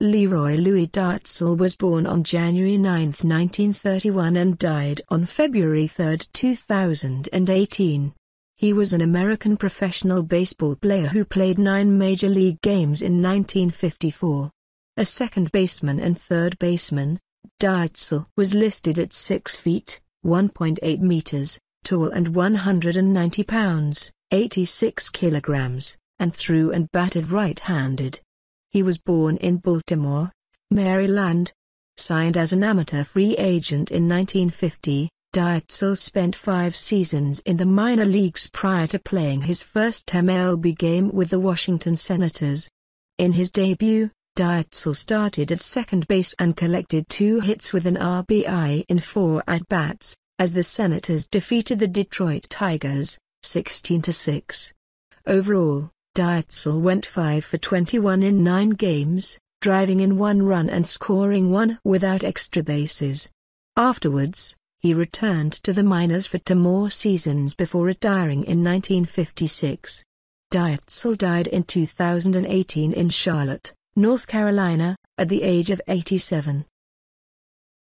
Leroy Louis Dartzell was born on January 9, 1931 and died on February 3, 2018. He was an American professional baseball player who played nine major league games in 1954. A second baseman and third baseman, Dartzell was listed at 6 feet, 1.8 meters, tall and 190 pounds, 86 kilograms, and threw and batted right-handed. He was born in Baltimore, Maryland. Signed as an amateur free agent in 1950, Dietzel spent five seasons in the minor leagues prior to playing his first MLB game with the Washington Senators. In his debut, Dietzel started at second base and collected two hits with an RBI in four at-bats, as the Senators defeated the Detroit Tigers, 16-6. Overall, Dietzel went 5 for 21 in 9 games, driving in one run and scoring one without extra bases. Afterwards, he returned to the minors for two more seasons before retiring in 1956. Dietzel died in 2018 in Charlotte, North Carolina, at the age of 87.